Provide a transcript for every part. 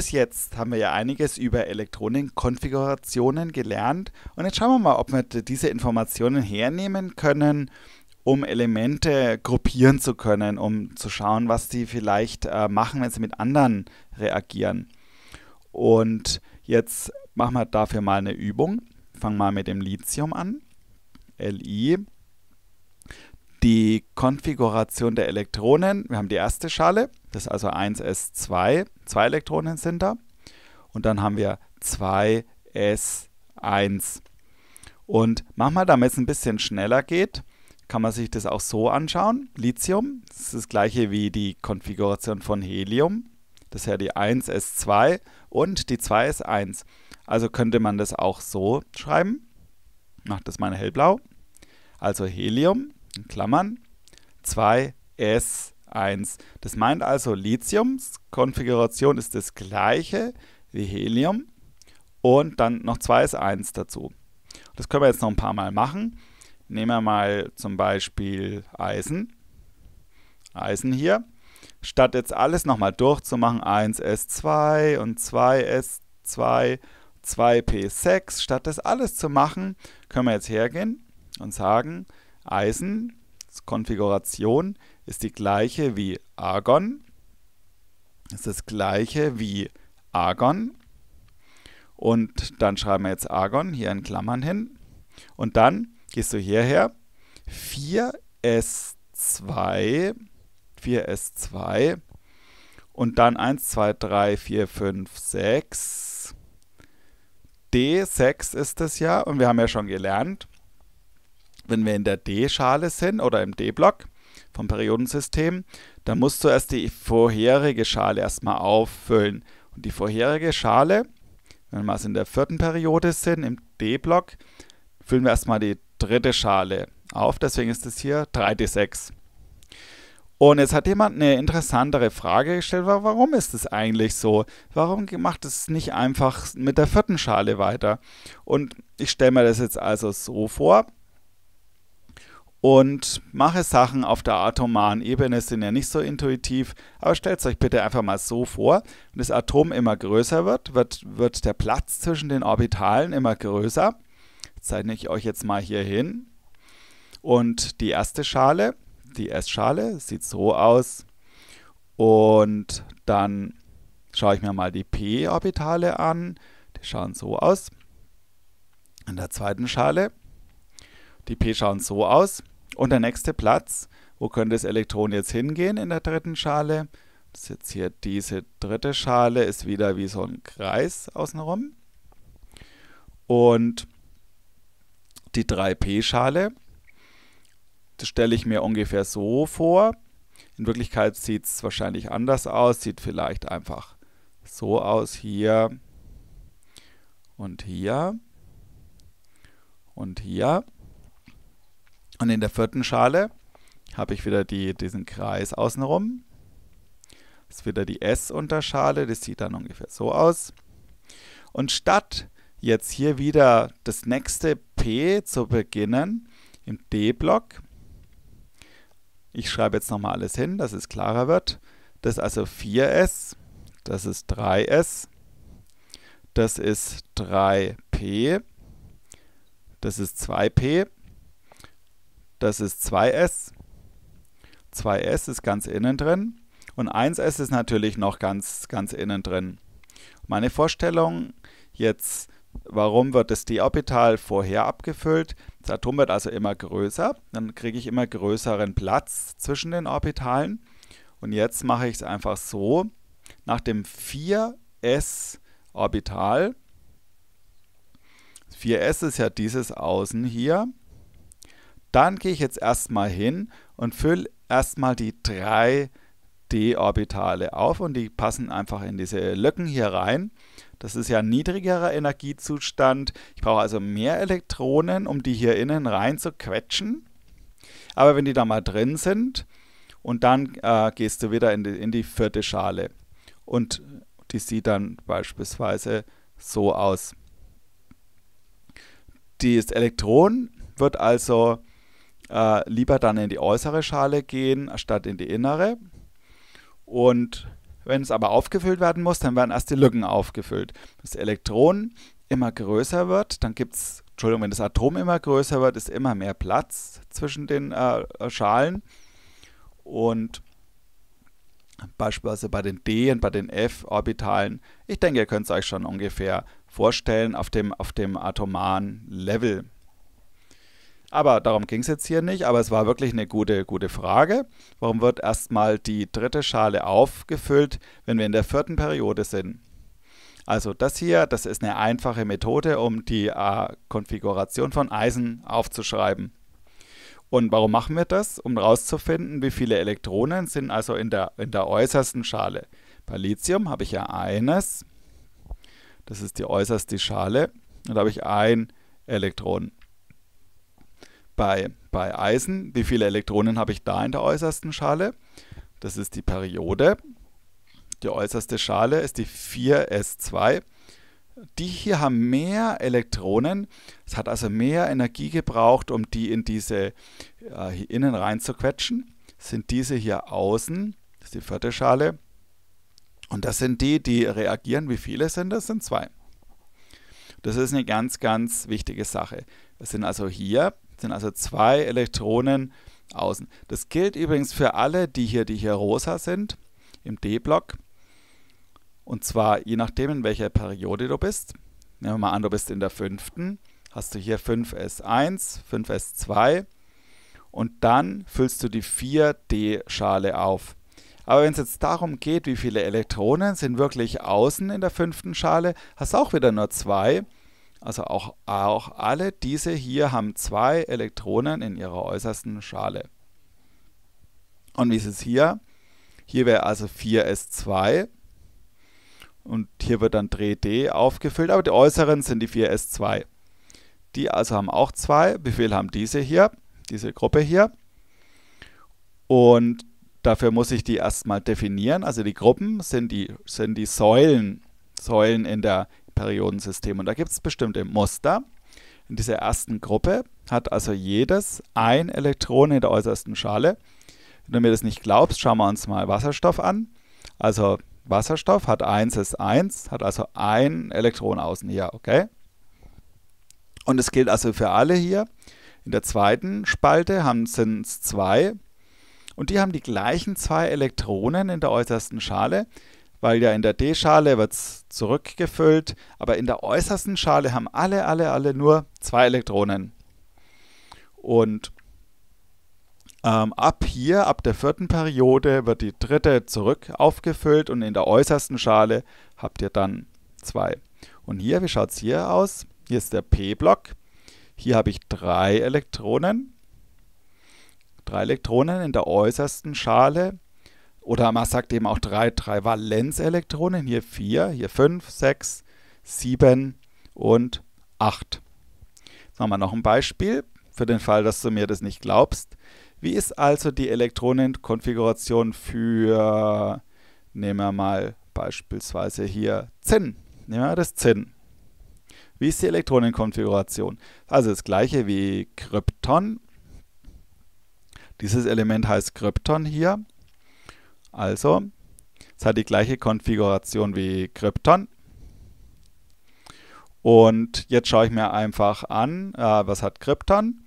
bis jetzt haben wir ja einiges über Elektronenkonfigurationen gelernt und jetzt schauen wir mal, ob wir diese Informationen hernehmen können, um Elemente gruppieren zu können, um zu schauen, was sie vielleicht äh, machen, wenn sie mit anderen reagieren. Und jetzt machen wir dafür mal eine Übung. Fangen wir mit dem Lithium an. Li die Konfiguration der Elektronen. Wir haben die erste Schale, das ist also 1s2, zwei Elektronen sind da. Und dann haben wir 2s1. Und manchmal, damit es ein bisschen schneller geht, kann man sich das auch so anschauen. Lithium, das ist das gleiche wie die Konfiguration von Helium. Das ist ja die 1s2 und die 2s1. Also könnte man das auch so schreiben. Macht das mal hellblau. Also Helium in Klammern 2s1. Das meint also Lithiums Konfiguration ist das gleiche wie Helium und dann noch 2s1 dazu. Das können wir jetzt noch ein paar Mal machen. Nehmen wir mal zum Beispiel Eisen. Eisen hier. Statt jetzt alles nochmal durchzumachen, 1s2 und 2s2, 2p6, statt das alles zu machen, können wir jetzt hergehen und sagen, Eisen-Konfiguration ist die gleiche wie Argon, ist das gleiche wie Argon. Und dann schreiben wir jetzt Argon hier in Klammern hin. Und dann gehst du hierher. 4S2, 4S2 und dann 1, 2, 3, 4, 5, 6. D6 ist es ja und wir haben ja schon gelernt, wenn wir in der D-Schale sind oder im D-Block vom Periodensystem, dann musst du erst die vorherige Schale erstmal auffüllen. Und die vorherige Schale, wenn wir also in der vierten Periode sind, im D-Block, füllen wir erstmal die dritte Schale auf. Deswegen ist es hier 3D6. Und jetzt hat jemand eine interessantere Frage gestellt, warum ist es eigentlich so? Warum macht es nicht einfach mit der vierten Schale weiter? Und ich stelle mir das jetzt also so vor, und mache Sachen auf der atomaren Ebene, sind ja nicht so intuitiv, aber stellt es euch bitte einfach mal so vor, wenn das Atom immer größer wird, wird, wird der Platz zwischen den Orbitalen immer größer. Das zeichne ich euch jetzt mal hier hin. Und die erste Schale, die S-Schale, sieht so aus. Und dann schaue ich mir mal die P-Orbitale an. Die schauen so aus. In der zweiten Schale. Die P schauen so aus. Und der nächste Platz, wo könnte das Elektron jetzt hingehen in der dritten Schale? Das ist jetzt hier diese dritte Schale, ist wieder wie so ein Kreis außenrum. Und die 3p-Schale, das stelle ich mir ungefähr so vor. In Wirklichkeit sieht es wahrscheinlich anders aus, sieht vielleicht einfach so aus hier und hier und hier. Und in der vierten Schale habe ich wieder die, diesen Kreis außenrum. Das ist wieder die S-Unterschale, das sieht dann ungefähr so aus. Und statt jetzt hier wieder das nächste P zu beginnen, im D-Block, ich schreibe jetzt nochmal alles hin, dass es klarer wird. Das ist also 4S, das ist 3S, das ist 3P, das ist 2P das ist 2s. 2s ist ganz innen drin und 1s ist natürlich noch ganz, ganz innen drin. Meine Vorstellung jetzt, warum wird das d-Orbital vorher abgefüllt? Das Atom wird also immer größer, dann kriege ich immer größeren Platz zwischen den Orbitalen. Und jetzt mache ich es einfach so, nach dem 4s-Orbital, 4s ist ja dieses Außen hier, dann gehe ich jetzt erstmal hin und fülle erstmal die 3 d-Orbitale auf und die passen einfach in diese Lücken hier rein. Das ist ja ein niedrigerer Energiezustand. Ich brauche also mehr Elektronen, um die hier innen rein zu quetschen. Aber wenn die da mal drin sind und dann äh, gehst du wieder in die, in die vierte Schale und die sieht dann beispielsweise so aus. Dieses Elektron wird also äh, lieber dann in die äußere Schale gehen, statt in die innere. Und wenn es aber aufgefüllt werden muss, dann werden erst die Lücken aufgefüllt. Das Elektron immer größer wird, dann gibt es, Entschuldigung, wenn das Atom immer größer wird, ist immer mehr Platz zwischen den äh, äh Schalen. Und beispielsweise bei den D- und bei den F-Orbitalen, ich denke, ihr könnt es euch schon ungefähr vorstellen auf dem, auf dem atomaren Level. Aber darum ging es jetzt hier nicht. Aber es war wirklich eine gute, gute Frage. Warum wird erstmal die dritte Schale aufgefüllt, wenn wir in der vierten Periode sind? Also das hier, das ist eine einfache Methode, um die äh, Konfiguration von Eisen aufzuschreiben. Und warum machen wir das? Um herauszufinden, wie viele Elektronen sind also in der, in der äußersten Schale. Bei Lithium habe ich ja eines, das ist die äußerste Schale, und da habe ich ein Elektron bei, bei Eisen, wie viele Elektronen habe ich da in der äußersten Schale? Das ist die Periode. Die äußerste Schale ist die 4s2. Die hier haben mehr Elektronen. Es hat also mehr Energie gebraucht, um die in diese äh, hier innen rein zu quetschen. Sind diese hier außen, das ist die vierte Schale. Und das sind die, die reagieren. Wie viele sind das? Sind zwei. Das ist eine ganz, ganz wichtige Sache. Es sind also hier sind also zwei Elektronen außen. Das gilt übrigens für alle, die hier, die hier rosa sind, im D-Block. Und zwar je nachdem, in welcher Periode du bist. Nehmen wir mal an, du bist in der fünften, hast du hier 5S1, 5S2 und dann füllst du die 4D-Schale auf. Aber wenn es jetzt darum geht, wie viele Elektronen sind wirklich außen in der fünften Schale, hast du auch wieder nur zwei. Also auch, auch alle diese hier haben zwei Elektronen in ihrer äußersten Schale. Und wie ist es hier? Hier wäre also 4s2 und hier wird dann 3d aufgefüllt, aber die äußeren sind die 4s2. Die also haben auch zwei. Wie viel haben diese hier, diese Gruppe hier. Und dafür muss ich die erstmal definieren. Also die Gruppen sind die, sind die Säulen, Säulen in der Periodensystem. Und da gibt es bestimmte Muster. In dieser ersten Gruppe hat also jedes ein Elektron in der äußersten Schale. Wenn du mir das nicht glaubst, schauen wir uns mal Wasserstoff an. Also Wasserstoff hat 1 ist 1, hat also ein Elektron außen hier, okay? Und es gilt also für alle hier. In der zweiten Spalte sind es zwei und die haben die gleichen zwei Elektronen in der äußersten Schale weil ja in der D-Schale wird es zurückgefüllt, aber in der äußersten Schale haben alle, alle, alle nur zwei Elektronen. Und ähm, ab hier, ab der vierten Periode, wird die dritte zurück aufgefüllt und in der äußersten Schale habt ihr dann zwei. Und hier, wie schaut es hier aus? Hier ist der P-Block. Hier habe ich drei Elektronen. Drei Elektronen in der äußersten Schale oder man sagt eben auch drei, drei Valenzelektronen, hier vier, hier fünf, sechs, sieben und acht. Jetzt machen wir noch ein Beispiel, für den Fall, dass du mir das nicht glaubst. Wie ist also die Elektronenkonfiguration für, nehmen wir mal beispielsweise hier Zinn. Nehmen wir das Zinn. Wie ist die Elektronenkonfiguration? Also das gleiche wie Krypton. Dieses Element heißt Krypton hier. Also, es hat die gleiche Konfiguration wie Krypton. Und jetzt schaue ich mir einfach an, äh, was hat Krypton.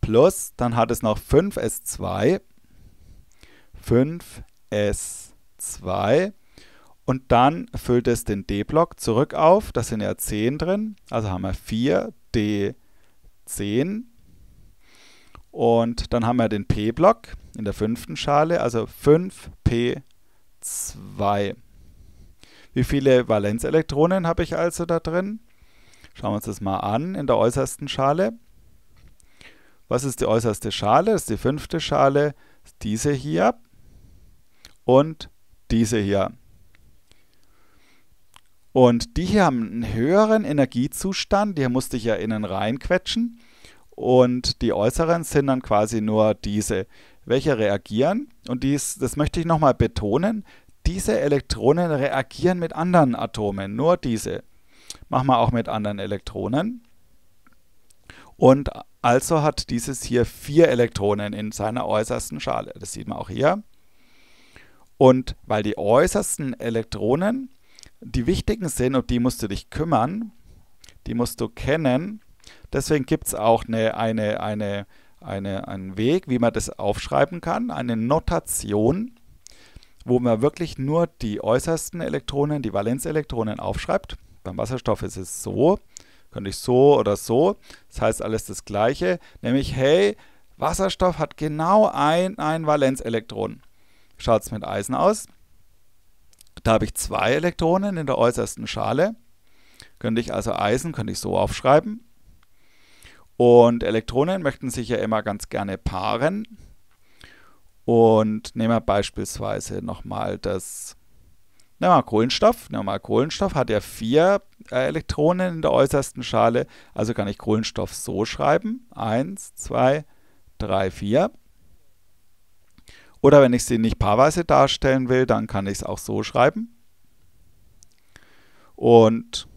Plus, dann hat es noch 5S2. 5S2. Und dann füllt es den D-Block zurück auf. Da sind ja 10 drin. Also haben wir 4 D10. Und dann haben wir den P-Block in der fünften Schale, also 5p2. Wie viele Valenzelektronen habe ich also da drin? Schauen wir uns das mal an in der äußersten Schale. Was ist die äußerste Schale? Das ist die fünfte Schale. Diese hier und diese hier. Und die hier haben einen höheren Energiezustand. Die musste ich ja innen reinquetschen und die äußeren sind dann quasi nur diese, welche reagieren. Und dies, das möchte ich nochmal betonen, diese Elektronen reagieren mit anderen Atomen, nur diese. Machen wir auch mit anderen Elektronen. Und also hat dieses hier vier Elektronen in seiner äußersten Schale. Das sieht man auch hier. Und weil die äußersten Elektronen die wichtigen sind, um die musst du dich kümmern, die musst du kennen, Deswegen gibt es auch eine, eine, eine, eine, einen Weg, wie man das aufschreiben kann, eine Notation, wo man wirklich nur die äußersten Elektronen, die Valenzelektronen aufschreibt. Beim Wasserstoff ist es so, könnte ich so oder so. Das heißt alles das Gleiche, nämlich hey, Wasserstoff hat genau ein, ein Valenzelektron. Schaut es mit Eisen aus. Da habe ich zwei Elektronen in der äußersten Schale. Könnte ich also Eisen, könnte ich so aufschreiben. Und Elektronen möchten sich ja immer ganz gerne paaren. Und nehmen wir beispielsweise nochmal das nehmen wir Kohlenstoff. Nehmen wir mal Kohlenstoff hat ja vier äh, Elektronen in der äußersten Schale. Also kann ich Kohlenstoff so schreiben. 1, 2, 3, 4. Oder wenn ich sie nicht paarweise darstellen will, dann kann ich es auch so schreiben. Und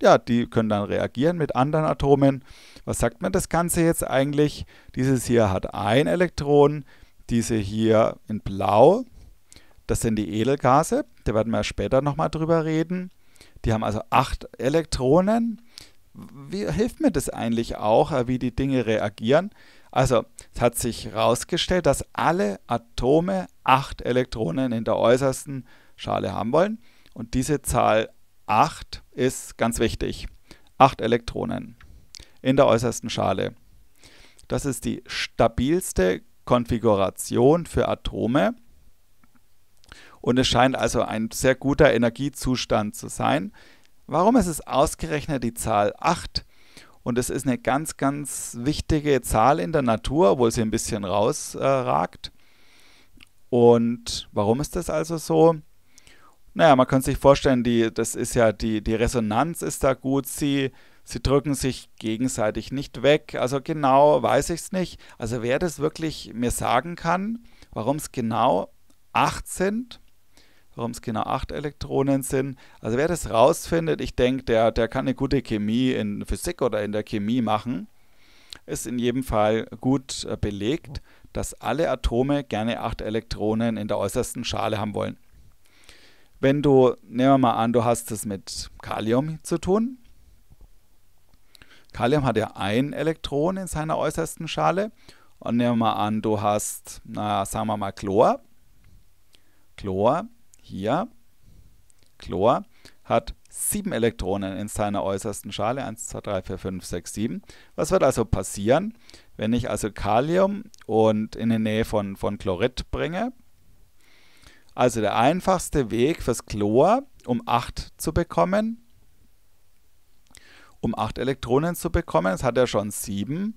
ja, die können dann reagieren mit anderen Atomen. Was sagt man das Ganze jetzt eigentlich? Dieses hier hat ein Elektron, diese hier in blau, das sind die Edelgase, da werden wir später nochmal drüber reden. Die haben also acht Elektronen. Wie hilft mir das eigentlich auch, äh, wie die Dinge reagieren? Also, es hat sich herausgestellt, dass alle Atome acht Elektronen in der äußersten Schale haben wollen. Und diese Zahl 8 ist ganz wichtig. 8 Elektronen in der äußersten Schale. Das ist die stabilste Konfiguration für Atome und es scheint also ein sehr guter Energiezustand zu sein. Warum ist es ausgerechnet die Zahl 8? Und es ist eine ganz, ganz wichtige Zahl in der Natur, obwohl sie ein bisschen rausragt. Äh, und warum ist das also so? Naja, man kann sich vorstellen, die, das ist ja die, die Resonanz ist da gut, sie Sie drücken sich gegenseitig nicht weg. Also genau weiß ich es nicht. Also wer das wirklich mir sagen kann, warum es genau 8 sind, warum es genau 8 Elektronen sind, also wer das rausfindet, ich denke, der, der kann eine gute Chemie in Physik oder in der Chemie machen. Ist in jedem Fall gut äh, belegt, dass alle Atome gerne 8 Elektronen in der äußersten Schale haben wollen. Wenn du, nehmen wir mal an, du hast es mit Kalium zu tun, Kalium hat ja ein Elektron in seiner äußersten Schale. Und nehmen wir mal an, du hast, naja, sagen wir mal Chlor. Chlor, hier. Chlor hat sieben Elektronen in seiner äußersten Schale. 1, 2, 3, 4, 5, 6, 7. Was wird also passieren, wenn ich also Kalium und in die Nähe von, von Chlorid bringe? Also der einfachste Weg fürs Chlor, um 8 zu bekommen, um 8 Elektronen zu bekommen. Es hat ja schon 7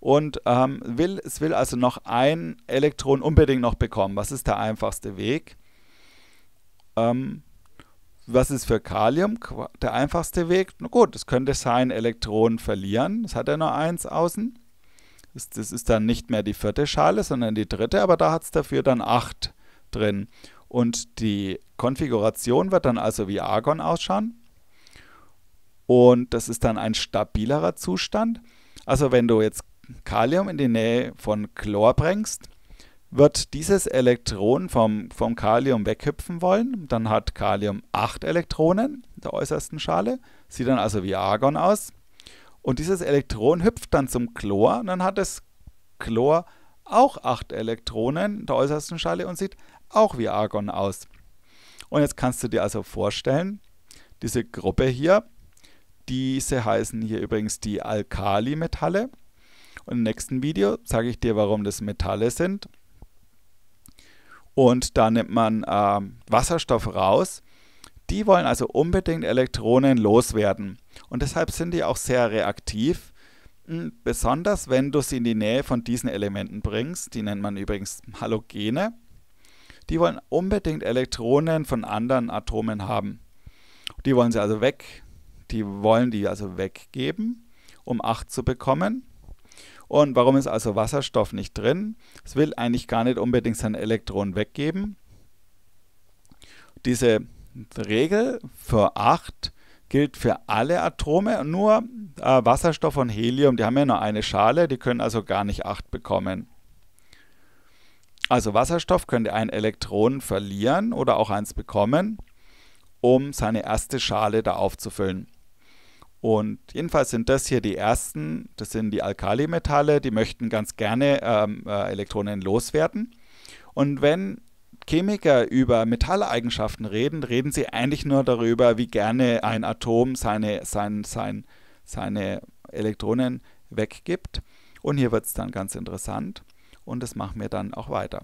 und ähm, will, es will also noch ein Elektron unbedingt noch bekommen. Was ist der einfachste Weg? Ähm, was ist für Kalium der einfachste Weg? Na gut, es könnte sein, Elektron verlieren. Das hat er nur eins außen. Das, das ist dann nicht mehr die vierte Schale, sondern die dritte, aber da hat es dafür dann acht drin. Und die Konfiguration wird dann also wie Argon ausschauen. Und das ist dann ein stabilerer Zustand. Also wenn du jetzt Kalium in die Nähe von Chlor bringst, wird dieses Elektron vom, vom Kalium weghüpfen wollen. Dann hat Kalium 8 Elektronen in der äußersten Schale, sieht dann also wie Argon aus. Und dieses Elektron hüpft dann zum Chlor und dann hat das Chlor auch 8 Elektronen in der äußersten Schale und sieht auch wie Argon aus. Und jetzt kannst du dir also vorstellen, diese Gruppe hier diese heißen hier übrigens die Alkalimetalle. Und im nächsten Video zeige ich dir, warum das Metalle sind. Und da nimmt man äh, Wasserstoff raus. Die wollen also unbedingt Elektronen loswerden. Und deshalb sind die auch sehr reaktiv. Hm, besonders wenn du sie in die Nähe von diesen Elementen bringst, die nennt man übrigens Halogene, die wollen unbedingt Elektronen von anderen Atomen haben. Die wollen sie also weg die wollen die also weggeben, um 8 zu bekommen. Und warum ist also Wasserstoff nicht drin? Es will eigentlich gar nicht unbedingt sein Elektron weggeben. Diese Regel für 8 gilt für alle Atome, nur äh, Wasserstoff und Helium, die haben ja nur eine Schale, die können also gar nicht 8 bekommen. Also Wasserstoff könnte ein Elektron verlieren oder auch eins bekommen, um seine erste Schale da aufzufüllen. Und jedenfalls sind das hier die ersten, das sind die Alkalimetalle, die möchten ganz gerne ähm, äh, Elektronen loswerden. Und wenn Chemiker über Metalleigenschaften reden, reden sie eigentlich nur darüber, wie gerne ein Atom seine, sein, sein, seine Elektronen weggibt. Und hier wird es dann ganz interessant und das machen wir dann auch weiter.